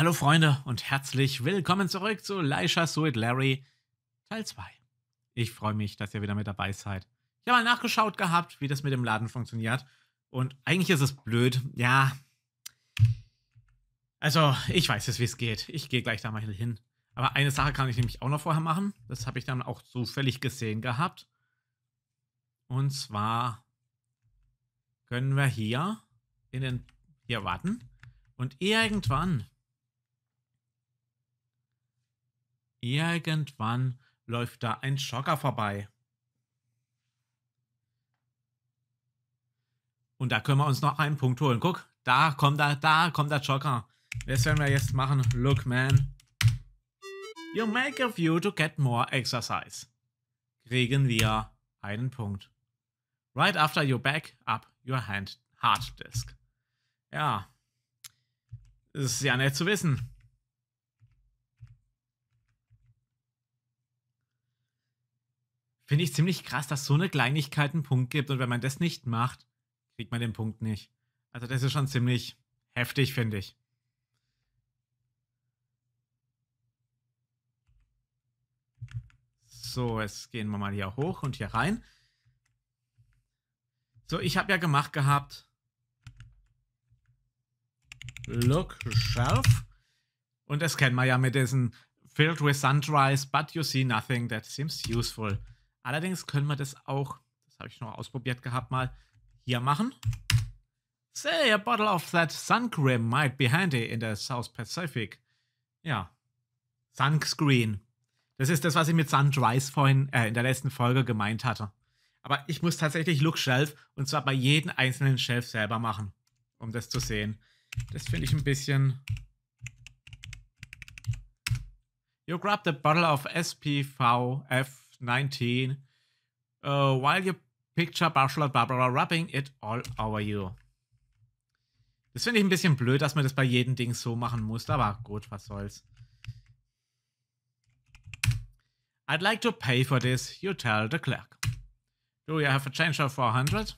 Hallo Freunde und herzlich willkommen zurück zu Leisha Suit Larry Teil 2. Ich freue mich, dass ihr wieder mit dabei seid. Ich habe mal nachgeschaut gehabt, wie das mit dem Laden funktioniert. Und eigentlich ist es blöd. Ja. Also, ich weiß jetzt, wie es geht. Ich gehe gleich da mal hin. Aber eine Sache kann ich nämlich auch noch vorher machen. Das habe ich dann auch zufällig gesehen gehabt. Und zwar können wir hier in den hier warten. Und irgendwann Irgendwann läuft da ein Schocker vorbei. Und da können wir uns noch einen Punkt holen. Guck, da kommt da, da kommt der Jogger. Das werden wir jetzt machen. Look, man. You make a view to get more exercise. Kriegen wir einen Punkt. Right after you back up your hand hard disk. Ja. Das ist ja nett zu wissen. Finde ich ziemlich krass, dass so eine Kleinigkeit einen Punkt gibt. Und wenn man das nicht macht, kriegt man den Punkt nicht. Also das ist schon ziemlich heftig, finde ich. So, jetzt gehen wir mal hier hoch und hier rein. So, ich habe ja gemacht gehabt. Look sharp. Und das kennen wir ja mit diesen Filled with sunrise, but you see nothing that seems useful. Allerdings können wir das auch, das habe ich noch ausprobiert gehabt, mal hier machen. Say, a bottle of that sun sunscreen might be handy in the South Pacific. Ja, Sunscreen. Das ist das, was ich mit Sun Rice vorhin äh, in der letzten Folge gemeint hatte. Aber ich muss tatsächlich Look Shelf und zwar bei jedem einzelnen Shelf selber machen, um das zu sehen. Das finde ich ein bisschen. You grab the bottle of SPVF 19. Uh, while you picture Bachelor Barbara rubbing it all over you. Das finde ich ein bisschen blöd, dass man das bei jedem Ding so machen muss, aber gut, was soll's. I'd like to pay for this, you tell the clerk. Do you have a change of 400?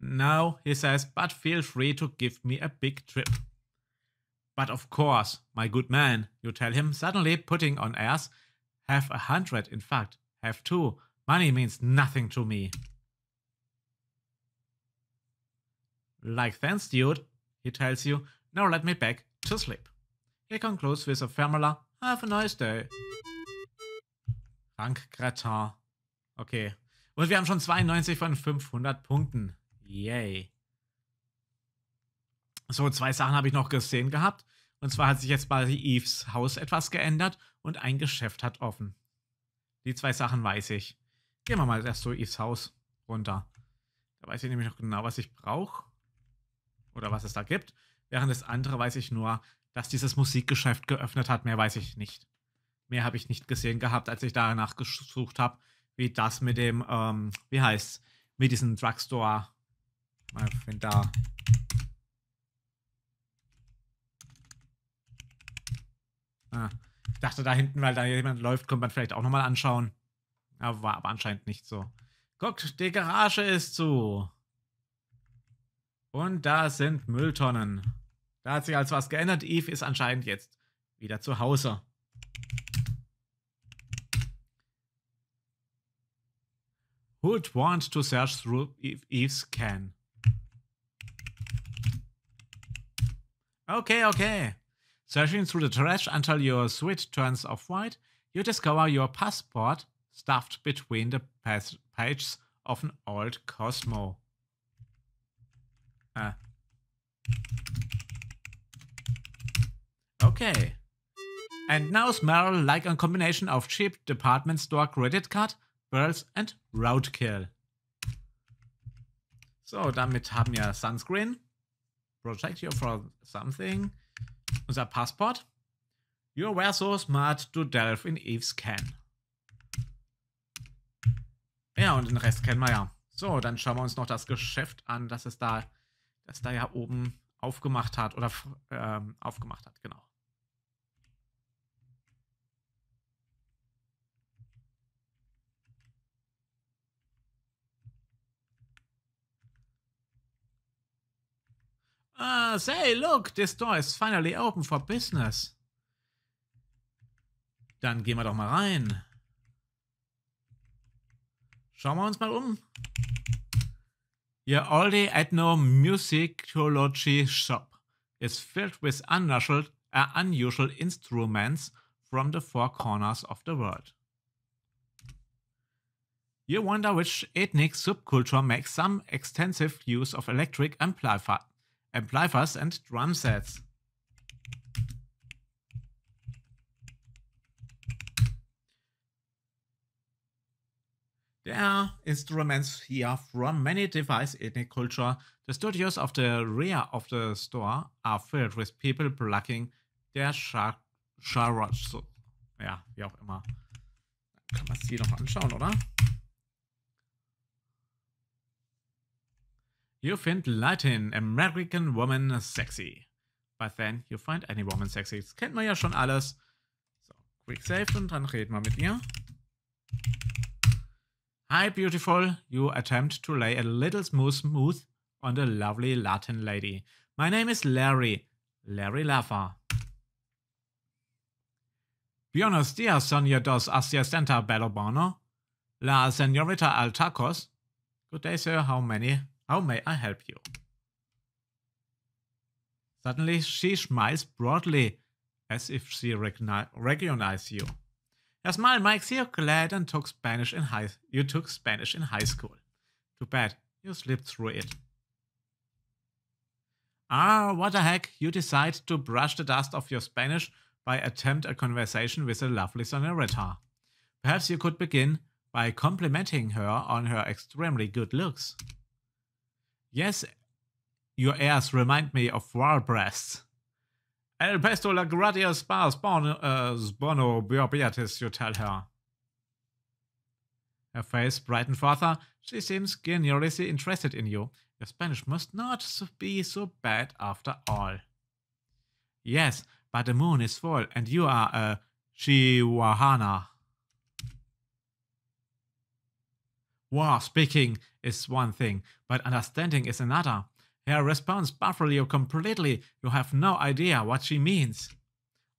No, he says, but feel free to give me a big trip. But of course, my good man, you tell him, suddenly putting on airs have a hundred. In fact, have two. Money means nothing to me. Like thanks, dude, he tells you. Now let me back to sleep. He concludes with a formula. Have a nice day. Frank Gratin. Okay. Und wir haben schon 92 von 500 Punkten. Yay. So, zwei Sachen habe ich noch gesehen gehabt. Und zwar hat sich jetzt bei Eves Haus etwas geändert und ein Geschäft hat offen. Die zwei Sachen weiß ich. Gehen wir mal erst zu Eves Haus runter. Da weiß ich nämlich noch genau, was ich brauche. Oder was es da gibt. Während das andere weiß ich nur, dass dieses Musikgeschäft geöffnet hat. Mehr weiß ich nicht. Mehr habe ich nicht gesehen gehabt, als ich danach gesucht habe, wie das mit dem, ähm, wie heißt's, mit diesem Drugstore. Mal, wenn da Ah. Ich dachte, da hinten, weil da jemand läuft, könnte man vielleicht auch nochmal anschauen. Aber war aber anscheinend nicht so. Guckt, die Garage ist zu. Und da sind Mülltonnen. Da hat sich also was geändert. Eve ist anscheinend jetzt wieder zu Hause. Would want to search through Eve's can. Okay, okay. Searching through the trash until your switch turns off white, you discover your passport stuffed between the pages of an old Cosmo. Ah. Okay. And now smell like a combination of cheap department store credit card, Pearls and Roadkill. So, damit haben wir Sunscreen. Protect you from something. Unser Passport. You were so smart to delve in Eve's can. Ja, und den Rest kennen wir ja. So, dann schauen wir uns noch das Geschäft an, das es da, das da ja oben aufgemacht hat oder ähm, aufgemacht hat, genau. Ah, say, look, this store is finally open for business. Dann gehen wir doch mal rein. Schauen wir uns mal um. Your oldie ethno musicology shop is filled with unusual, uh, unusual instruments from the four corners of the world. You wonder which ethnic subculture makes some extensive use of electric amplifi Amplifiers and Drum Sets. There are instruments here from many device ethnic culture. The studios of the rear of the store are filled with people plucking their charrots. Ja, wie auch immer. kann man es hier noch anschauen, oder? You find Latin American Woman sexy. But then you find any woman sexy. Das kennt man ja schon alles. So, quick save und dann reden wir mit ihr. Hi, beautiful. You attempt to lay a little smooth smooth on the lovely Latin lady. My name is Larry. Larry Laffer. Buenos dias, Sonia dos bello bono. La Senorita Altacos. Good day, sir. How many? How may I help you? Suddenly she smiles broadly, as if she recognizes you. Your smile makes you glad and took Spanish in high you took Spanish in high school. Too bad, you slipped through it. Ah, what the heck, you decide to brush the dust off your Spanish by attempt a conversation with a lovely senorita. Perhaps you could begin by complimenting her on her extremely good looks. Yes, your airs remind me of war breasts. El pesto la gratia spa eh, bono, uh, spono biobiatis, you tell her. Her face brightened further. She seems genuinely interested in you. Your Spanish must not be so bad after all. Yes, but the moon is full and you are a Chihuahua. Wow, speaking is one thing, but understanding is another. Her response baffled you completely. You have no idea what she means.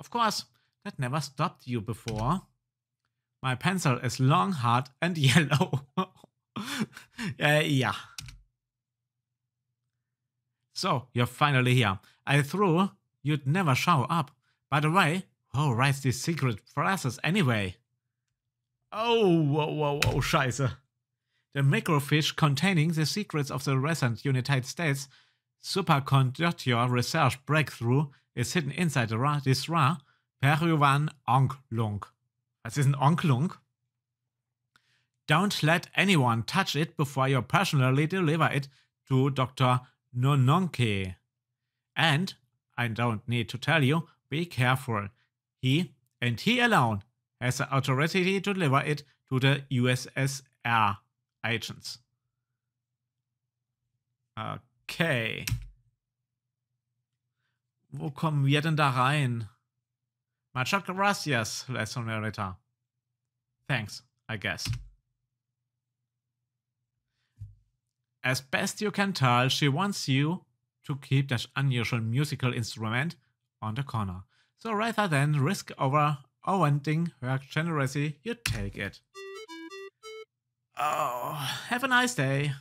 Of course, that never stopped you before. My pencil is long, hard, and yellow. uh, yeah. So, you're finally here. I threw you'd never show up. By the way, who writes these secret phrases anyway? Oh, whoa, whoa, whoa, scheiße the microfiche containing the secrets of the recent United States superconductor research breakthrough is hidden inside the ra this ra Peruvan Onklung. Was ist ein Onklung? Don't let anyone touch it before you personally deliver it to Dr. Nononke. And, I don't need to tell you, be careful. He, and he alone, has the authority to deliver it to the USSR agents. Okay. Wo kommen wir denn da rein? Muchas gracias, La Sonorita. Thanks, I guess. As best you can tell, she wants you to keep that unusual musical instrument on the corner. So rather than risk over overwinding her generosity, you take it. Oh, have a nice day.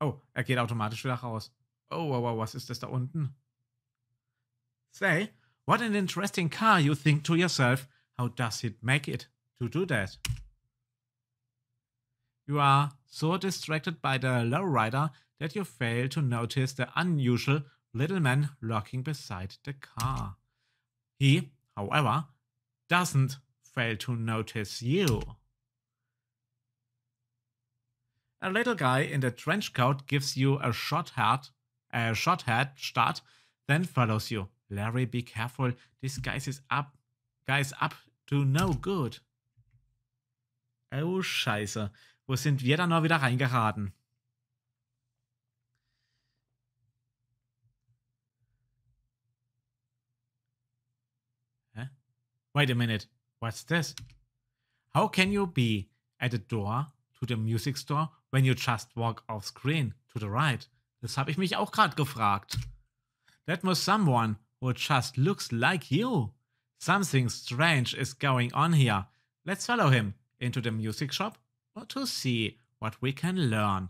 Oh, er geht automatisch wieder raus. Oh, wow, wow, was ist das da unten? Say, what an interesting car you think to yourself. How does it make it to do that? You are so distracted by the lowrider that you fail to notice the unusual little man lurking beside the car. He, however, doesn't fail to notice you. A little guy in a trench coat gives you a shot hat, a shot hat start, then follows you. Larry, be careful. This guy's is up, guy's up to no good. Oh Scheiße, wo sind wir da noch wieder reingeraten? Wait a minute. What's this? How can you be at the door to the music store when you just walk off screen to the right? Das habe ich mich auch gerade gefragt. That was someone who just looks like you. Something strange is going on here. Let's follow him into the music shop to see what we can learn.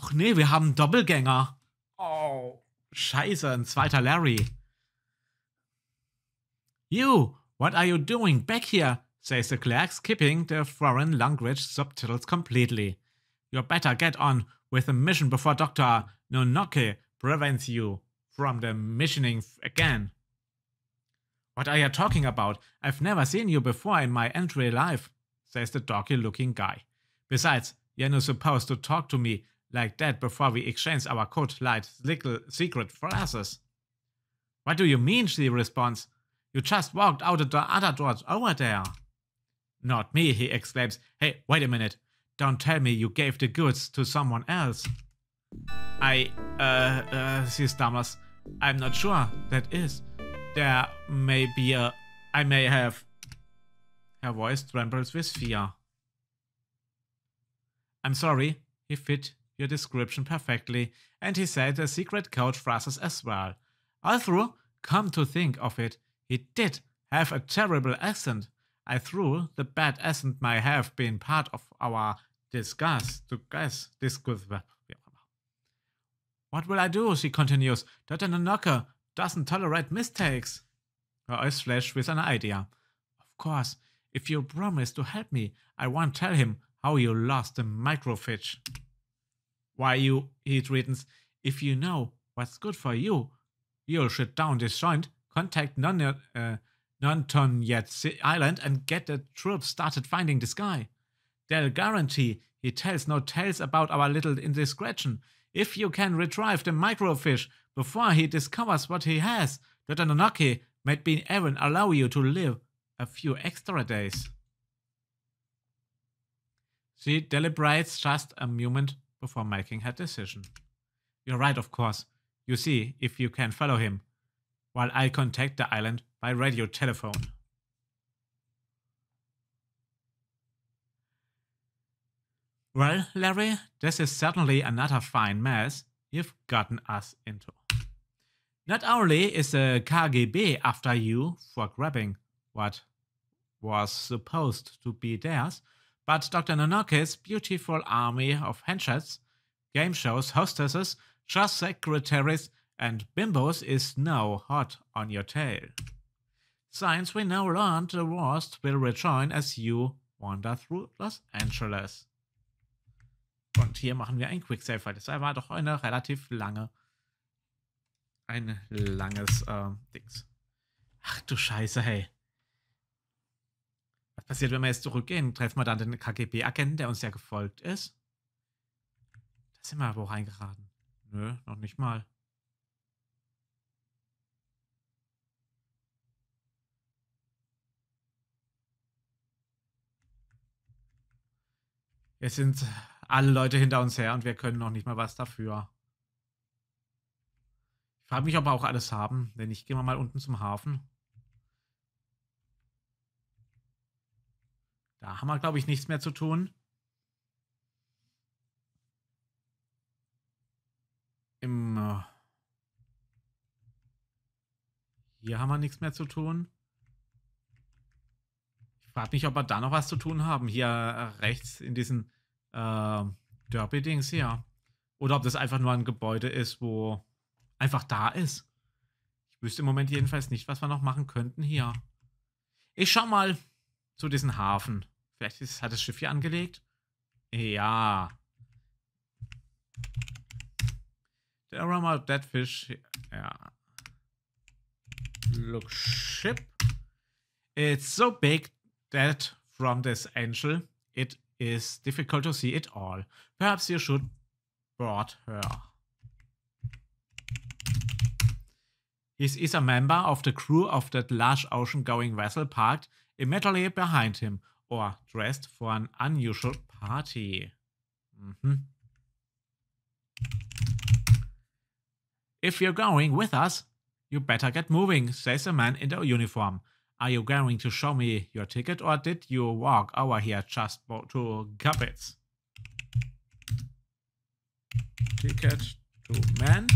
Ach nee, wir haben Doppelgänger. Oh, scheiße, ein zweiter Larry. You What are you doing back here? says the clerk, skipping the foreign language subtitles completely. You better get on with the mission before Dr. Nonoke prevents you from the missioning again. What are you talking about? I've never seen you before in my entry life, says the doggy looking guy. Besides, you're not supposed to talk to me like that before we exchange our code light secret phrases. What do you mean? she responds. You just walked out of the other doors over there. Not me, he exclaims. Hey, wait a minute. Don't tell me you gave the goods to someone else. I, uh, uh, she stammers. I'm not sure. That is. There may be a... I may have... Her voice trembles with fear. I'm sorry. He fit your description perfectly. And he said the secret code phrases as well. All through, come to think of it, he did have a terrible accent. I threw the bad accent may have been part of our discuss to guess this could What will I do? she continues. Dr. Nanaka doesn't tolerate mistakes. Her eyes flash with an idea. Of course, if you promise to help me, I won't tell him how you lost the microfiche. Why you, he threatens, if you know what's good for you, you'll shut down this joint contact Nanton uh, Nontonyet Island and get the troops started finding this guy. They'll guarantee he tells no tales about our little indiscretion. If you can retrieve the microfish before he discovers what he has, the Anunnaki might be even allow you to live a few extra days. She deliberates just a moment before making her decision. You're right, of course. You see, if you can follow him, while I contact the island by radio telephone. Well, Larry, this is certainly another fine mess you've gotten us into. Not only is the KGB after you for grabbing what was supposed to be theirs, but Dr. Nonoke's beautiful army of henchers, game shows, hostesses, trust secretaries, and Bimbos is now hot on your tail. Science we now learned the worst will rejoin as you wander through Los Angeles. Und hier machen wir ein Save, weil das war doch eine relativ lange, ein langes äh, Dings. Ach du Scheiße, hey. Was passiert, wenn wir jetzt zurückgehen? Treffen wir dann den KGB-Agenten, der uns ja gefolgt ist? Da sind wir aber auch reingeraten. Nö, noch nicht mal. Jetzt sind alle Leute hinter uns her und wir können noch nicht mal was dafür. Ich frage mich, ob wir auch alles haben, denn ich gehe mal unten zum Hafen. Da haben wir, glaube ich, nichts mehr zu tun. Im. Äh, hier haben wir nichts mehr zu tun. Frag mich, ob wir da noch was zu tun haben, hier äh, rechts in diesen äh, Derby-Dings hier. Oder ob das einfach nur ein Gebäude ist, wo einfach da ist. Ich wüsste im Moment jedenfalls nicht, was wir noch machen könnten hier. Ich schau mal zu diesem Hafen. Vielleicht ist, hat das Schiff hier angelegt. Ja. Der Aroma Dead Fish. Ja. Look ship. It's so big dead from this angel, it is difficult to see it all. Perhaps you should board her. He is a member of the crew of that large ocean-going vessel parked immediately behind him or dressed for an unusual party. Mm -hmm. If you're going with us, you better get moving, says a man in the uniform. Are you going to show me your ticket or did you walk over here just to cup it? Ticket to man.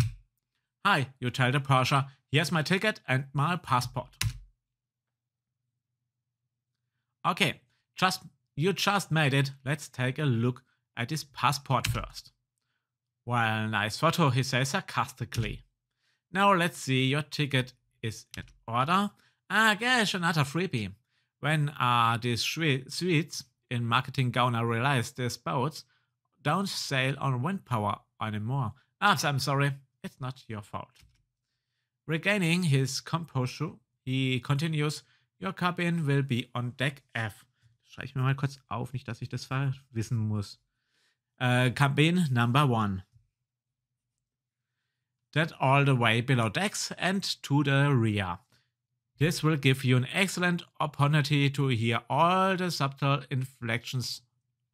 Hi, you tell the Persia, here's my ticket and my passport. Okay, just you just made it. Let's take a look at his passport first. Well, nice photo, he says sarcastically. Now let's see, your ticket is in order. Ah, gell, guess another freebie. When are ah, these suites in marketing gonna realize their boats don't sail on wind power anymore? Ah, I'm sorry, it's not your fault. Regaining his composure, he continues, Your cabin will be on deck F. schreibe ich mir mal kurz auf, nicht, dass ich das wissen muss. Uh, cabin number one. That all the way below decks and to the rear. This will give you an excellent opportunity to hear all the subtle inflections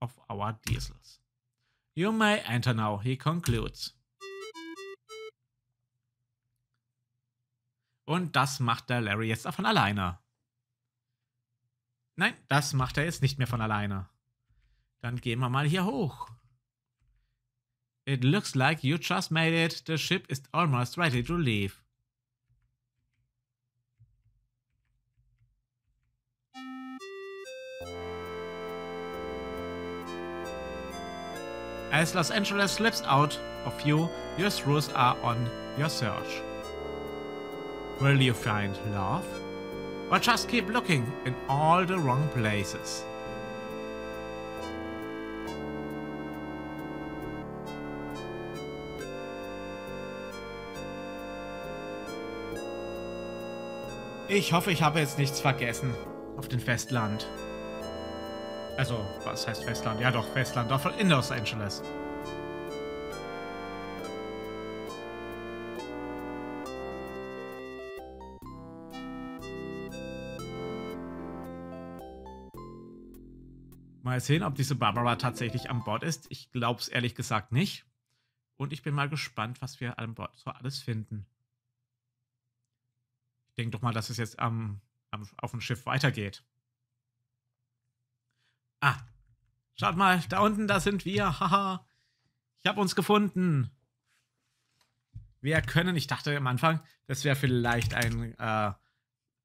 of our diesels. You may enter now, he concludes. Und das macht der Larry jetzt von alleine. Nein, das macht er jetzt nicht mehr von alleine. Dann gehen wir mal hier hoch. It looks like you just made it. The ship is almost ready to leave. As Los Angeles slips out of view, your thrills are on your search. Will you find love? Or just keep looking in all the wrong places? Ich hoffe, ich habe jetzt nichts vergessen auf dem Festland. Also, was heißt Festland? Ja doch, Festland, doch von in Los Angeles. Mal sehen, ob diese Barbara tatsächlich an Bord ist. Ich glaube es ehrlich gesagt nicht. Und ich bin mal gespannt, was wir an Bord so alles finden. Ich denke doch mal, dass es jetzt am, am auf dem Schiff weitergeht. Ah, schaut mal, da unten, da sind wir. Haha, ich habe uns gefunden. Wir können, ich dachte am Anfang, das wäre vielleicht ein, äh,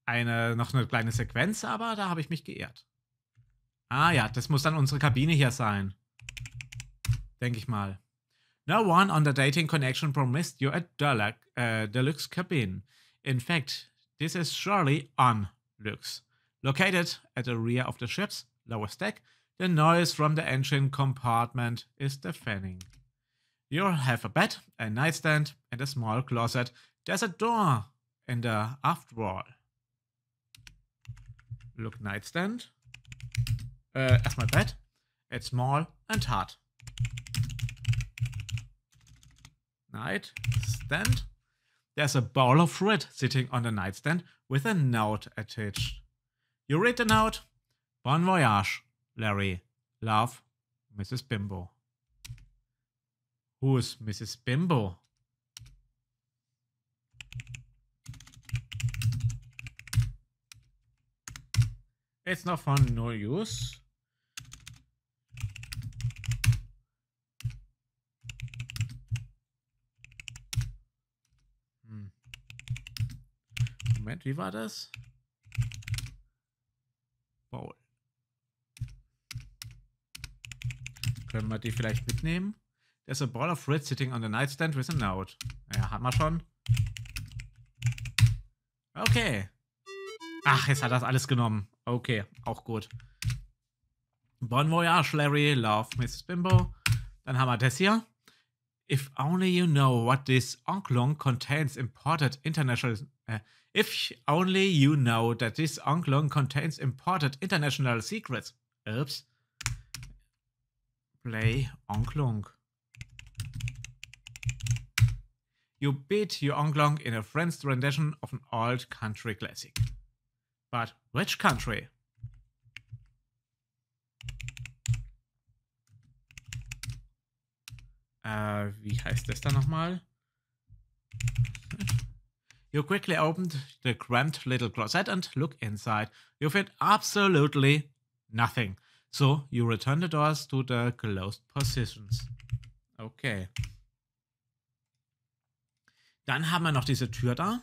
eine, noch eine kleine Sequenz, aber da habe ich mich geehrt. Ah ja, das muss dann unsere Kabine hier sein. Denke ich mal. No one on the dating connection promised you a deluxe, uh, äh, deluxe cabin. In fact, this is surely on deluxe. Located at the rear of the ships, lower stack, the noise from the engine compartment is deafening. You'll have a bed, a nightstand, and a small closet. There's a door in the aft wall. Look, nightstand. Uh, as my bed. It's small and hard. Nightstand. There's a bowl of fruit sitting on the nightstand with a note attached. You read the note Bon voyage, Larry. Love, Mrs. Bimbo. Who is Mrs. Bimbo? It's not fun, no use. Hmm. Moment, wie war das? Bowl. Können wir die vielleicht mitnehmen? There's a ball of red sitting on the nightstand with a note. Naja, hat man schon. Okay. Ach, jetzt hat das alles genommen. Okay, auch gut. Bon voyage, Larry. Love, Mrs. Bimbo. Dann haben wir das hier. If only you know what this onklung contains imported international... Äh, if only you know that this onklung contains imported international secrets. Ups. Play Onklung. You beat your Onklung in a friend's rendition of an old country classic. But which country? Äh, wie heißt das da nochmal? You quickly opened the cramped little closet and look inside. You find absolutely nothing. So you return the doors to the closed positions. Okay. Dann haben wir noch diese Tür da.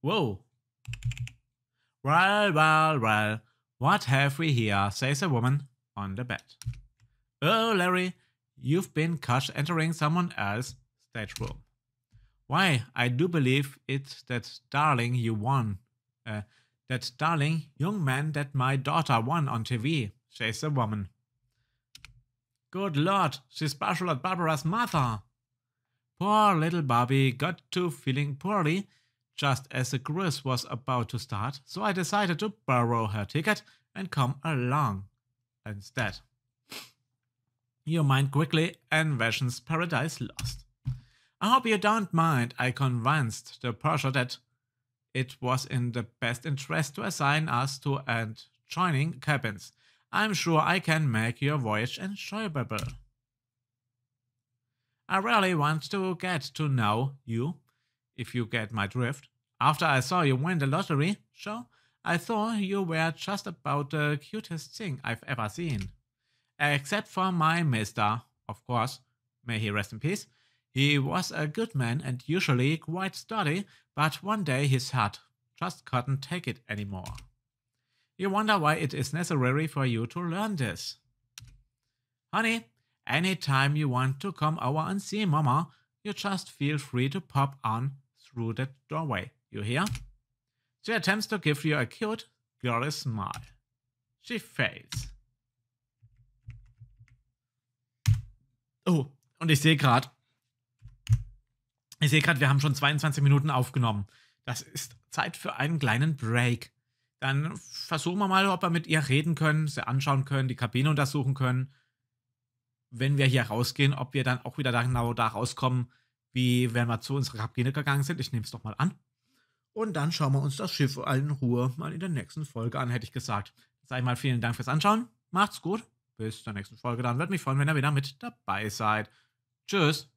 Whoa. Well, well, well. What have we here? says a woman on the bed. Oh, Larry, you've been caught entering someone else's room. Why, I do believe it's that darling you won. Uh, that darling young man that my daughter won on TV, says the woman. Good lord, she's special at Barbara's mother. Poor little Bobby got to feeling poorly just as the cruise was about to start, so I decided to borrow her ticket and come along instead. Your mind quickly envisions Paradise Lost. I hope you don't mind I convinced the purser that it was in the best interest to assign us to adjoining cabins. I'm sure I can make your voyage enjoyable. I really want to get to know you, if you get my drift. After I saw you win the lottery show, I thought you were just about the cutest thing I've ever seen. Except for my mister, of course. May he rest in peace. He was a good man and usually quite sturdy, but one day his heart just couldn't take it anymore. You wonder why it is necessary for you to learn this. Honey, Any time you want to come over and see Mama, you just feel free to pop on through that doorway, you hear? She attempts to give you a cute, girly smile. She fails. Oh, und ich sehe gerade, Ich sehe gerade, wir haben schon 22 Minuten aufgenommen. Das ist Zeit für einen kleinen Break. Dann versuchen wir mal, ob wir mit ihr reden können, sie anschauen können, die Kabine untersuchen können. Wenn wir hier rausgehen, ob wir dann auch wieder da genau da rauskommen, wie wenn wir zu unserer Kabine gegangen sind. Ich nehme es doch mal an. Und dann schauen wir uns das Schiff in Ruhe mal in der nächsten Folge an, hätte ich gesagt. ich mal vielen Dank fürs Anschauen. Macht's gut. Bis zur nächsten Folge. Dann würde mich freuen, wenn ihr wieder mit dabei seid. Tschüss.